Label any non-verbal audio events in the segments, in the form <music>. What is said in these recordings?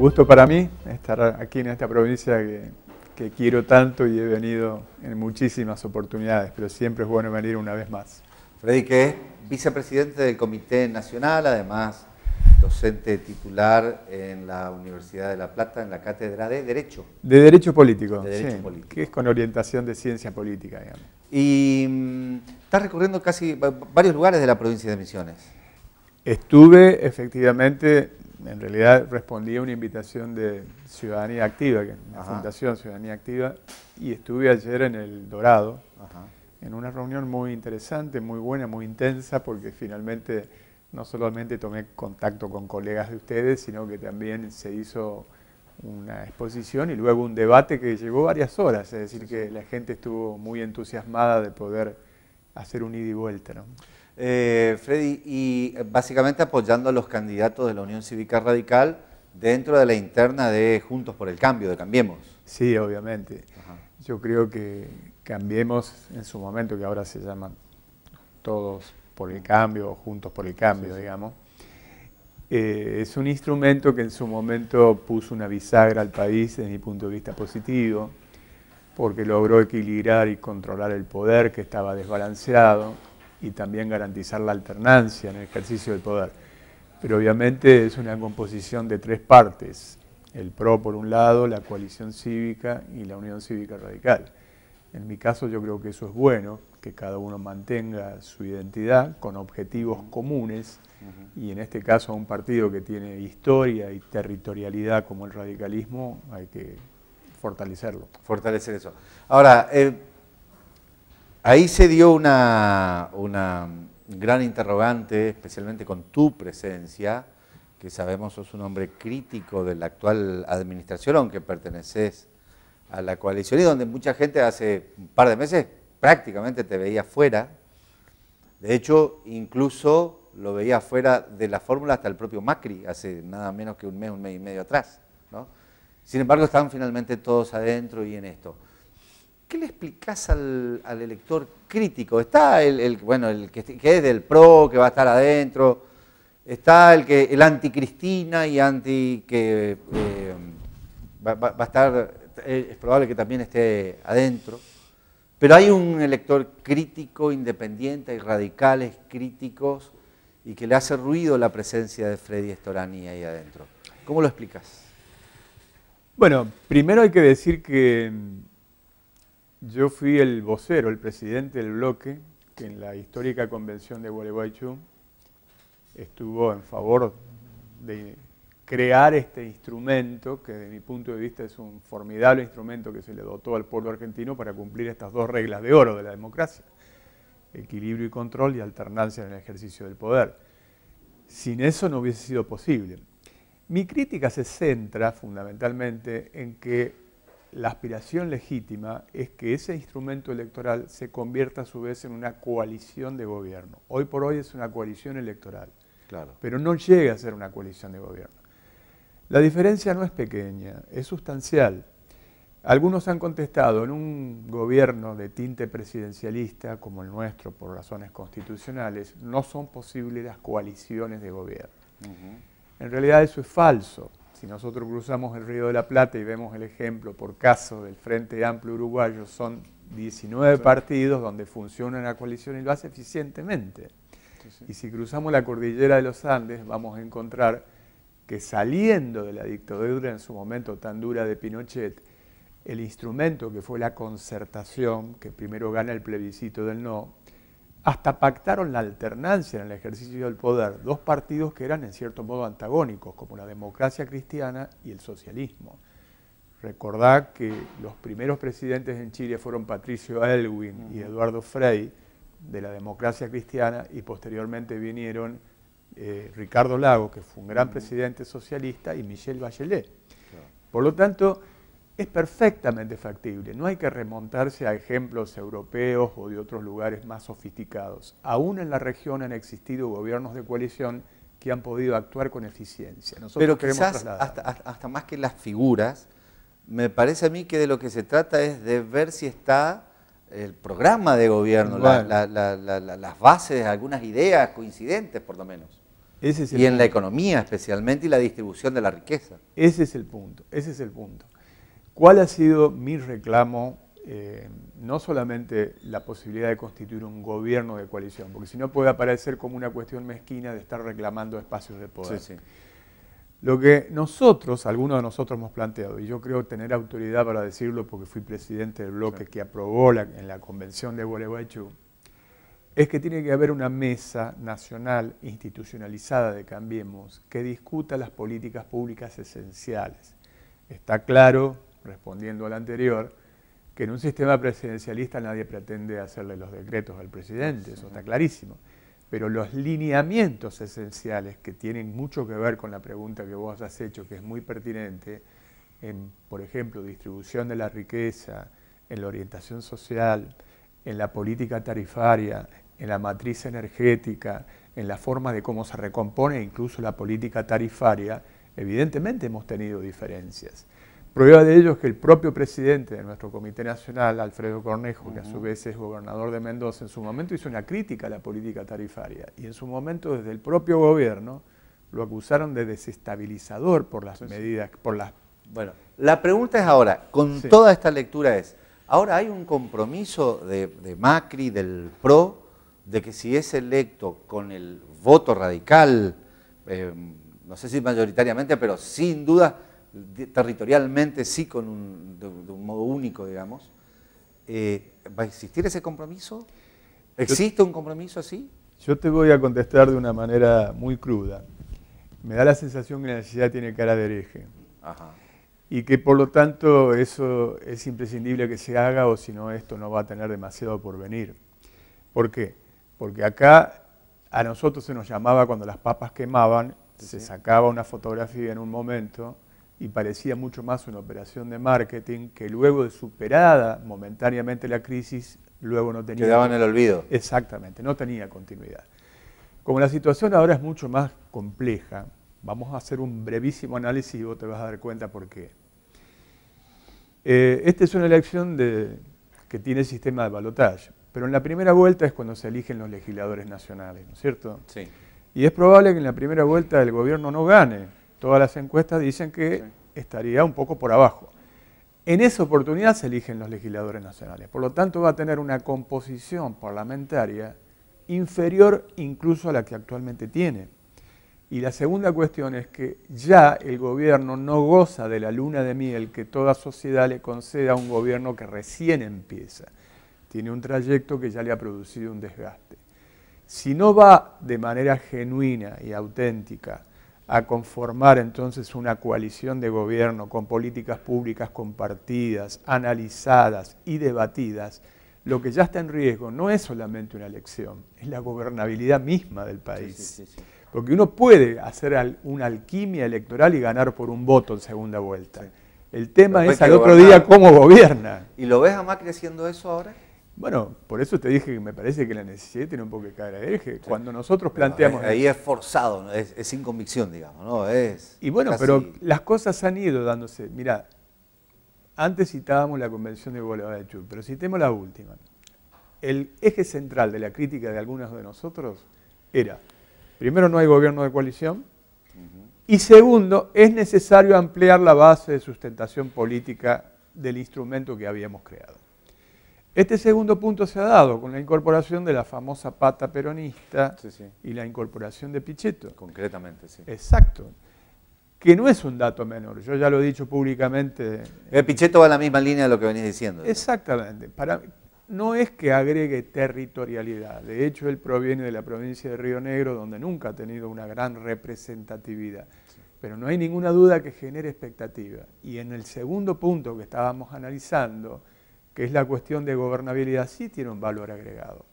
gusto para mí estar aquí en esta provincia que, quiero tanto y he venido en muchísimas oportunidades, pero siempre es bueno venir una vez más. Freddy, que es vicepresidente del Comité Nacional, además docente titular en la Universidad de La Plata, en la cátedra de Derecho. De Derecho Político, de Derecho Político. que es con orientación de ciencia política, digamos. Y mm, estás recorriendo casi varios lugares de la provincia de Misiones. Estuve efectivamente en realidad respondí a una invitación de Ciudadanía Activa, que es la Fundación Ciudadanía Activa, y estuve ayer en El Dorado, en una reunión muy interesante, muy buena, muy intensa, porque finalmente no solamente tomé contacto con colegas de ustedes, sino que también se hizo una exposición y luego un debate que llegó varias horas, es decir, que la gente estuvo muy entusiasmada de poder hacer un ida y vuelta. Eh, Freddy, y eh, básicamente apoyando a los candidatos de la Unión Cívica Radical dentro de la interna de Juntos por el Cambio, de Cambiemos. Sí, obviamente. Yo creo que Cambiemos en su momento, que ahora se llaman todos por el cambio o juntos por el cambio, digamos, eh, es un instrumento que en su momento puso una bisagra al país desde mi punto de vista positivo, porque logró equilibrar y controlar el poder que estaba desbalanceado y también garantizar la alternancia en el ejercicio del poder. Pero obviamente es una composición de tres partes, el PRO por un lado, la coalición cívica y la Unión Cívica Radical. En mi caso yo creo que eso es bueno, que cada uno mantenga su identidad con objetivos comunes y en este caso a un partido que tiene historia y territorialidad como el radicalismo hay que fortalecerlo. Fortalecer eso. Ahora, eh, Ahí se dio una, gran interrogante, especialmente con tu presencia, que sabemos sos un hombre crítico de la actual administración, aunque perteneces a la coalición, y donde mucha gente hace un par de meses prácticamente te veía fuera. De hecho, incluso lo veía fuera de la fórmula hasta el propio Macri, hace nada menos que un mes, un mes y medio atrás. Sin embargo, están finalmente todos adentro y en esto. ¿Qué le explicás al, elector crítico? Está el, bueno, el que, es del PRO, que va a estar adentro, está el que el anticristina y anti que eh, va, a estar, eh, es probable que también esté adentro. Pero hay un elector crítico, independiente, y radicales críticos y que le hace ruido la presencia de Freddy Estorani ahí adentro. ¿Cómo lo explicas? Bueno, primero hay que decir que yo fui el vocero, el presidente del bloque, que en la histórica convención de Gualeguaychú estuvo en favor de crear este instrumento, que de mi punto de vista es un formidable instrumento que se le dotó al pueblo argentino para cumplir estas dos reglas de oro de la democracia, equilibrio y control y alternancia en el ejercicio del poder. Sin eso no hubiese sido posible. Mi crítica se centra fundamentalmente en que la aspiración legítima es que ese instrumento electoral se convierta a su vez en una coalición de gobierno. Hoy por hoy es una coalición electoral, pero no llega a ser una coalición de gobierno. La diferencia no es pequeña, es sustancial. Algunos han contestado, en un gobierno de tinte presidencialista como el nuestro por razones constitucionales, no son posibles las coaliciones de gobierno. En realidad eso es falso. Si nosotros cruzamos el Río de la Plata y vemos el ejemplo por caso del Frente Amplio Uruguayo, son 19 partidos donde funciona la coalición y lo hace eficientemente. Y si cruzamos la cordillera de los Andes, vamos a encontrar que saliendo de la dictadura en su momento tan dura de Pinochet, el instrumento que fue la concertación, que primero gana el plebiscito del no, hasta pactaron la alternancia en el ejercicio del poder, dos partidos que eran en cierto modo antagónicos, como la democracia cristiana y el socialismo. Recordad que los primeros presidentes en Chile fueron Patricio Elwin y Eduardo Frei de la democracia cristiana y posteriormente vinieron eh, Ricardo Lago, que fue un gran presidente socialista, y Michel Bachelet. Por lo tanto, es perfectamente factible. No hay que remontarse a ejemplos europeos o de otros lugares más sofisticados. Aún en la región han existido gobiernos de coalición que han podido actuar con eficiencia. Pero quizás hasta, más que las figuras, me parece a mí que de lo que se trata es de ver si está el programa de gobierno, las bases, algunas ideas coincidentes por lo menos. y en la economía especialmente y la distribución de la riqueza. Ese es el punto, ese es el punto. ¿Cuál ha sido mi reclamo? Eh, no solamente la posibilidad de constituir un gobierno de coalición, porque si no puede aparecer como una cuestión mezquina de estar reclamando espacios de poder. Lo que nosotros, algunos de nosotros hemos planteado, y yo creo tener autoridad para decirlo porque fui presidente del bloque que aprobó en la convención de Gualeguaychú, es que tiene que haber una mesa nacional institucionalizada de Cambiemos que discuta las políticas públicas esenciales. Está claro respondiendo al anterior, que en un sistema presidencialista nadie pretende hacerle los decretos al presidente, eso está clarísimo. Pero los lineamientos esenciales que tienen mucho que ver con la pregunta que vos has hecho, que es muy pertinente, en, por ejemplo, distribución de la riqueza, en la orientación social, en la política tarifaria, en la matriz energética, en la forma de cómo se recompone incluso la política tarifaria, evidentemente hemos tenido diferencias. Prueba de ello es que el propio presidente de nuestro Comité Nacional, Alfredo Cornejo, que a su vez es gobernador de Mendoza, en su momento hizo una crítica a la política tarifaria y en su momento desde el propio gobierno lo acusaron de desestabilizador por las medidas, por las... Bueno, la pregunta es ahora, con toda esta lectura es, ahora hay un compromiso de, Macri, del PRO, de que si es electo con el voto radical, eh, no sé si mayoritariamente, pero sin duda territorialmente sí con un, de, un modo único, digamos, eh, ¿va a existir ese compromiso? ¿Existe un compromiso así? Yo te voy a contestar de una manera muy cruda. Me da la sensación que la necesidad tiene cara de hereje. Y que por lo tanto eso es imprescindible que se haga o si no esto no va a tener demasiado porvenir. ¿Por qué? Porque acá a nosotros se nos llamaba cuando las papas quemaban, se sacaba una fotografía en un momento, y parecía mucho más una operación de marketing que luego de superada momentáneamente la crisis, luego no tenía... Quedaban en el olvido. Exactamente, no tenía continuidad. Como la situación ahora es mucho más compleja, vamos a hacer un brevísimo análisis y vos te vas a dar cuenta por qué. Eh, esta es una elección de, que tiene sistema de balotaje, pero en la primera vuelta es cuando se eligen los legisladores nacionales, ¿no es cierto? Sí. Y es probable que en la primera vuelta el gobierno no gane, todas las encuestas dicen que estaría un poco por abajo. En esa oportunidad se eligen los legisladores nacionales, por lo tanto va a tener una composición parlamentaria inferior incluso a la que actualmente tiene. Y la segunda cuestión es que ya el gobierno no goza de la luna de miel que toda sociedad le conceda a un gobierno que recién empieza. Tiene un trayecto que ya le ha producido un desgaste. Si no va de manera genuina y auténtica a conformar entonces una coalición de gobierno con políticas públicas compartidas, analizadas y debatidas, lo que ya está en riesgo no es solamente una elección, es la gobernabilidad misma del país. Porque uno puede hacer una alquimia electoral y ganar por un voto en segunda vuelta. El tema es al otro día cómo gobierna. ¿Y lo ves jamás creciendo eso ahora? Bueno, por eso te dije que me parece que la necesidad tiene un poco que caer al eje. Cuando nosotros planteamos... Ahí, es forzado, es, sin convicción, digamos, ¿no? Es y bueno, pero las cosas han ido dándose. Mira, antes citábamos la Convención de de Chub, pero citemos la última. El eje central de la crítica de algunos de nosotros era, primero, no hay gobierno de coalición, y segundo, es necesario ampliar la base de sustentación política del instrumento que habíamos creado. Este segundo punto se ha dado con la incorporación de la famosa pata peronista y la incorporación de Pichetto. Concretamente, sí. Exacto. Que no es un dato menor, yo ya lo he dicho públicamente. Eh, Pichetto va en la misma línea de lo que venís diciendo. Exactamente. Para, no es que agregue territorialidad, de hecho él proviene de la provincia de Río Negro, donde nunca ha tenido una gran representatividad. Pero no hay ninguna duda que genere expectativa. Y en el segundo punto que estábamos analizando, es la cuestión de gobernabilidad, sí tiene un valor agregado.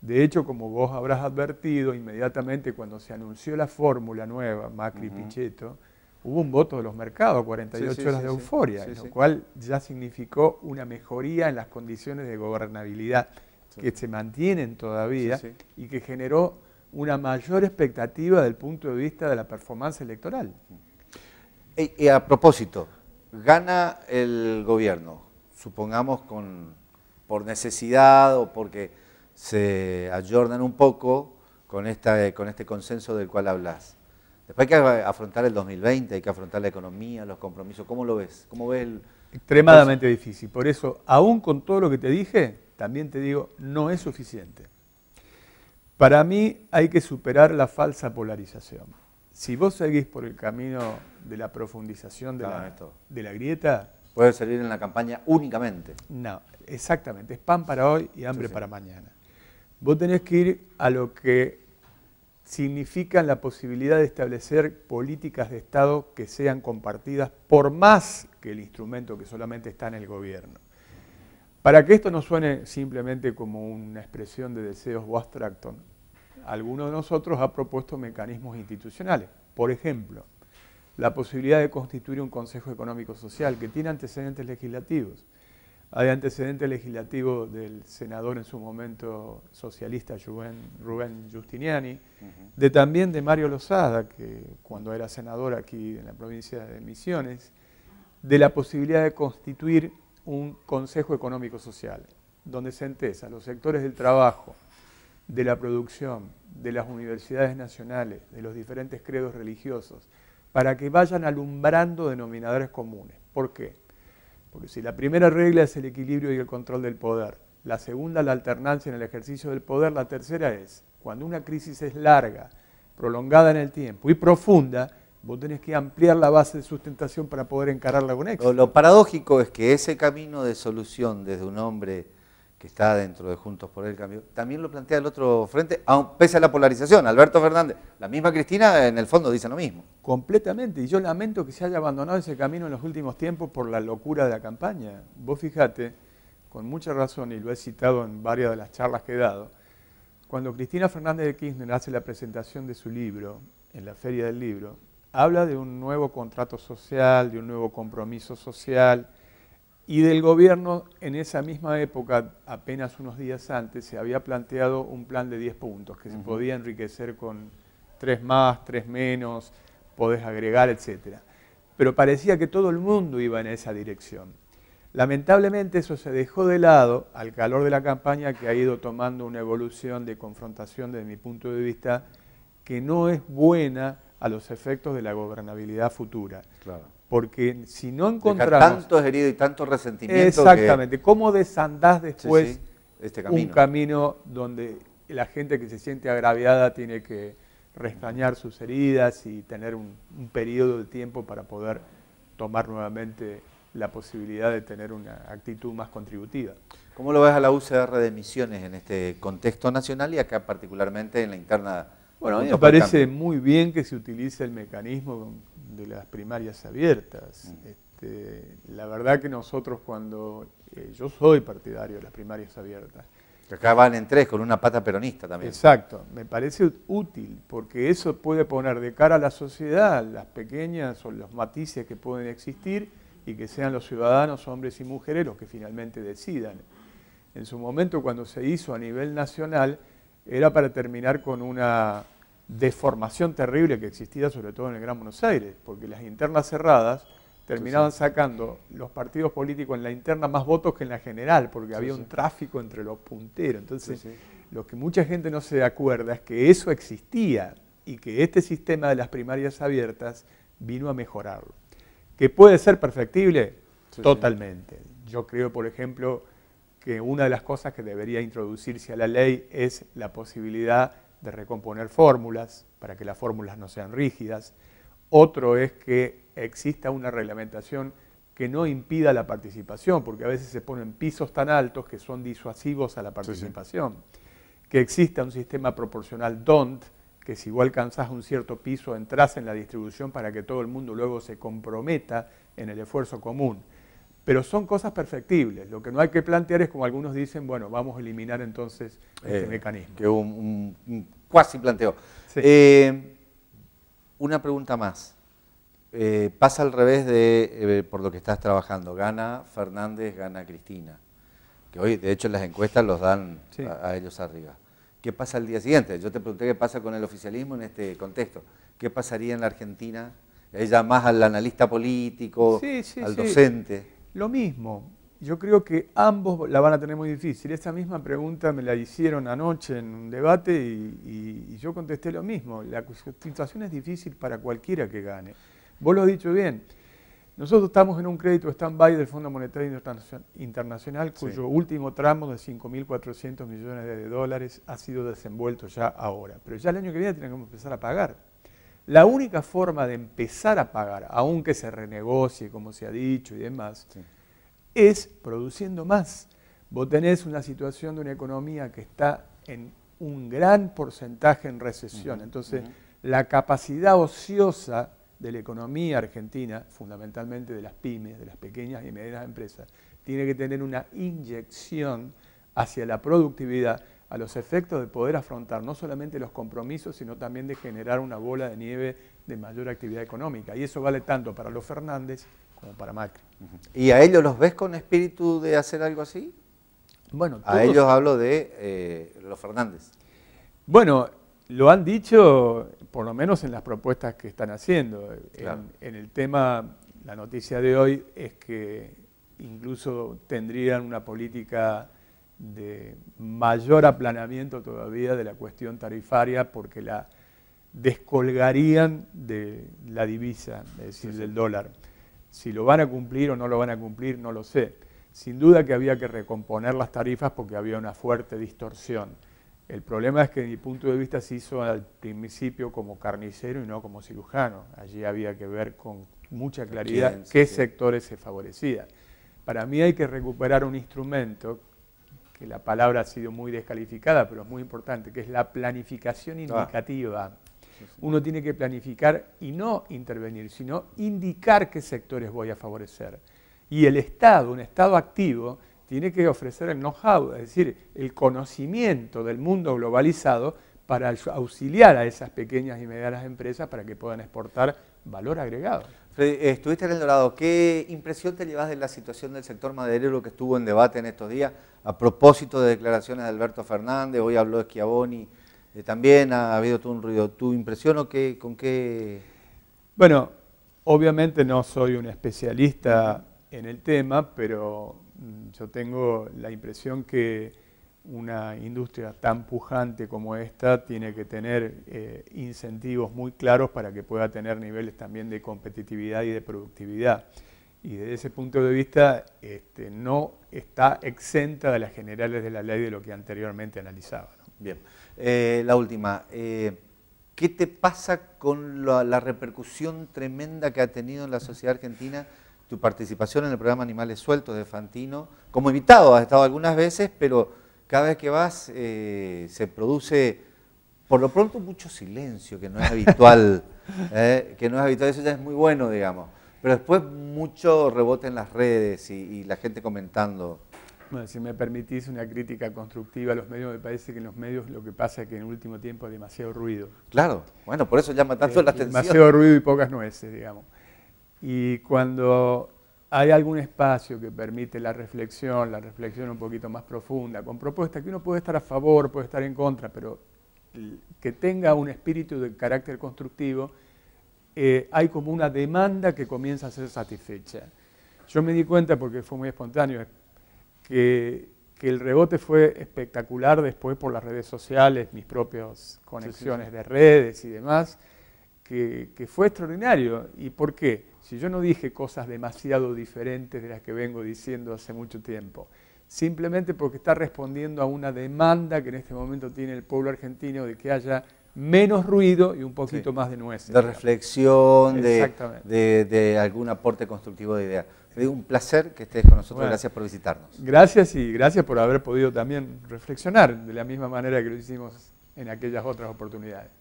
De hecho, como vos habrás advertido, inmediatamente cuando se anunció la fórmula nueva, Macri Pichetto, hubo un voto de los mercados, 48 horas de euforia, lo cual ya significó una mejoría en las condiciones de gobernabilidad que se mantienen todavía y que generó una mayor expectativa del punto de vista de la performance electoral. y a propósito, gana el gobierno, supongamos con, por necesidad o porque se ayordan un poco con, esta, con este consenso del cual hablas. Después hay que afrontar el 2020, hay que afrontar la economía, los compromisos. ¿Cómo lo ves? ¿Cómo Extremadamente difícil. Por eso, aún con todo lo que te dije, también te digo, no es suficiente. Para mí hay que superar la falsa polarización. Si vos seguís por el camino de la profundización de, de la grieta, puede salir en la campaña únicamente. No, exactamente. Es pan para hoy y hambre para mañana. Vos tenés que ir a lo que significa la posibilidad de establecer políticas de Estado que sean compartidas por más que el instrumento que solamente está en el gobierno. Para que esto no suene simplemente como una expresión de deseos o abstracto, alguno de nosotros ha propuesto mecanismos institucionales. Por ejemplo, la posibilidad de constituir un Consejo Económico Social que tiene antecedentes legislativos. Hay antecedentes legislativos del senador en su momento socialista Rubén, Rubén Giustiniani, de también de Mario Lozada, que cuando era senador aquí en la provincia de Misiones, de la posibilidad de constituir un Consejo Económico Social, donde se entesa los sectores del trabajo, de la producción, de las universidades nacionales, de los diferentes credos religiosos, para que vayan alumbrando denominadores comunes. ¿Por qué? Porque si la primera regla es el equilibrio y el control del poder, la segunda la alternancia en el ejercicio del poder, la tercera es, cuando una crisis es larga, prolongada en el tiempo y profunda, vos tenés que ampliar la base de sustentación para poder encararla con éxito. Lo, paradójico es que ese camino de solución desde un hombre que está dentro de Juntos por el Cambio, también lo plantea el otro frente, pese a la polarización. Alberto Fernández, la misma Cristina, en el fondo dice lo mismo. Completamente, y yo lamento que se haya abandonado ese camino en los últimos tiempos por la locura de la campaña. Vos fijate, con mucha razón, y lo he citado en varias de las charlas que he dado, cuando Cristina Fernández de Kirchner hace la presentación de su libro en la Feria del Libro, habla de un nuevo contrato social, de un nuevo compromiso social, y del gobierno en esa misma época, apenas unos días antes, se había planteado un plan de 10 puntos, que se podía enriquecer con 3 más, 3 menos, podés agregar, etc. Pero parecía que todo el mundo iba en esa dirección. Lamentablemente eso se dejó de lado al calor de la campaña que ha ido tomando una evolución de confrontación desde mi punto de vista que no es buena a los efectos de la gobernabilidad futura. Claro. Porque si no encontramos... tantos heridos y tantos resentimientos. Exactamente. ¿Cómo desandás después este camino. un camino donde la gente que se siente agraviada tiene que restañar sus heridas y tener un, un periodo de tiempo para poder tomar nuevamente la posibilidad de tener una actitud más contributiva. ¿Cómo lo ves a la UCR de Misiones en este contexto nacional y acá particularmente en la interna? Bueno, me parece muy bien que se utilice el mecanismo de las primarias abiertas. Mm. Este, la verdad que nosotros cuando... Eh, yo soy partidario de las primarias abiertas. acá van en tres, con una pata peronista también. Exacto, me parece útil, porque eso puede poner de cara a la sociedad las pequeñas o los matices que pueden existir y que sean los ciudadanos, hombres y mujeres, los que finalmente decidan. En su momento, cuando se hizo a nivel nacional, era para terminar con una de formación terrible que existía sobre todo en el Gran Buenos Aires, porque las internas cerradas terminaban sacando los partidos políticos en la interna más votos que en la general, porque había un tráfico entre los punteros. Entonces, lo que mucha gente no se acuerda es que eso existía y que este sistema de las primarias abiertas vino a mejorarlo. ¿Que puede ser perfectible? Totalmente. Yo creo, por ejemplo, que una de las cosas que debería introducirse a la ley es la posibilidad de recomponer fórmulas para que las fórmulas no sean rígidas. Otro es que exista una reglamentación que no impida la participación, porque a veces se ponen pisos tan altos que son disuasivos a la participación. Que exista un sistema proporcional DONT, que si igual alcanzás un cierto piso, entras en la distribución para que todo el mundo luego se comprometa en el esfuerzo común. Pero son cosas perfectibles. Lo que no hay que plantear es, como algunos dicen, bueno, vamos a eliminar entonces este eh, mecanismo. Que un, un cuasi planteo. Eh, una pregunta más. Eh, pasa al revés de por lo que estás trabajando. Gana Fernández, gana Cristina. Que hoy, de hecho, las encuestas los dan a, ellos arriba. ¿Qué pasa el día siguiente? Yo te pregunté qué pasa con el oficialismo en este contexto. ¿Qué pasaría en la Argentina? Ella más al analista político, al docente. Lo mismo, yo creo que ambos la van a tener muy difícil. Esta misma pregunta me la hicieron anoche en un debate y, yo contesté lo mismo. La situación es difícil para cualquiera que gane. Vos lo has dicho bien. Nosotros estamos en un crédito stand-by del Fondo Monetario Internacional cuyo último tramo de 5.400 millones de dólares ha sido desenvuelto ya ahora. Pero ya el año que viene tenemos que empezar a pagar la única forma de empezar a pagar, aunque se renegocie, como se ha dicho y demás, es produciendo más. Vos tenés una situación de una economía que está en un gran porcentaje en recesión. Entonces, la capacidad ociosa de la economía argentina, fundamentalmente de las pymes, de las pequeñas y medianas empresas, tiene que tener una inyección hacia la productividad a los efectos de poder afrontar no solamente los compromisos, sino también de generar una bola de nieve de mayor actividad económica. Y eso vale tanto para los Fernández como para Macri. ¿Y a ellos los ves con espíritu de hacer algo así? Bueno, A ellos hablo de eh, los Fernández. Bueno, lo han dicho, por lo menos en las propuestas que están haciendo. en el tema, la noticia de hoy es que incluso tendrían una política de mayor aplanamiento todavía de la cuestión tarifaria porque la descolgarían de la divisa, es decir, del dólar. Si lo van a cumplir o no lo van a cumplir, no lo sé. Sin duda que había que recomponer las tarifas porque había una fuerte distorsión. El problema es que, desde mi punto de vista, se hizo al principio como carnicero y no como cirujano. Allí había que ver con mucha claridad qué sectores se favorecían. Para mí hay que recuperar un instrumento que la palabra ha sido muy descalificada, pero es muy importante, que es la planificación ah. indicativa. Uno tiene que planificar y no intervenir, sino indicar qué sectores voy a favorecer. Y el Estado, un Estado activo, tiene que ofrecer el know-how, es decir, el conocimiento del mundo globalizado para auxiliar a esas pequeñas y medianas empresas para que puedan exportar valor agregado. Eh, estuviste en El Dorado, ¿qué impresión te llevas de la situación del sector maderero que estuvo en debate en estos días a propósito de declaraciones de Alberto Fernández? Hoy habló de Schiavoni, eh, también ha habido todo un ruido. ¿Tu impresión o con qué...? Bueno, obviamente no soy un especialista en el tema, pero mm, yo tengo la impresión que una industria tan pujante como esta tiene que tener eh, incentivos muy claros para que pueda tener niveles también de competitividad y de productividad. Y desde ese punto de vista este, no está exenta de las generales de la ley de lo que anteriormente analizaba. Bien, eh, la última. Eh, ¿Qué te pasa con la repercusión tremenda que ha tenido en la sociedad argentina tu participación en el programa Animales Sueltos de Fantino? Como invitado has estado algunas veces, pero cada vez que vas eh, se produce, por lo pronto, mucho silencio, que no es habitual, <laughs> eh, que no es habitual, eso ya es muy bueno, digamos. Pero después mucho rebote en las redes y, la gente comentando. Bueno, si me permitís una crítica constructiva a los medios, me parece que en los medios lo que pasa es que en el último tiempo hay demasiado ruido. Claro, bueno, por eso llama tanto eh, la atención. Demasiado ruido y pocas nueces, digamos. Y cuando hay algún espacio que permite la reflexión, la reflexión un poquito más profunda, con propuestas que uno puede estar a favor, puede estar en contra, pero que tenga un espíritu de carácter constructivo, eh, hay como una demanda que comienza a ser satisfecha. Yo me di cuenta, porque fue muy espontáneo, que, el rebote fue espectacular después por las redes sociales, mis propias conexiones de redes y demás que, fue extraordinario. ¿Y por qué? Si yo no dije cosas demasiado diferentes de las que vengo diciendo hace mucho tiempo, simplemente porque está respondiendo a una demanda que en este momento tiene el pueblo argentino de que haya menos ruido y un poquito más de nueces. De reflexión, de, algún aporte constructivo de idea. un placer que estés con nosotros, gracias por visitarnos. Gracias y gracias por haber podido también reflexionar de la misma manera que lo hicimos en aquellas otras oportunidades.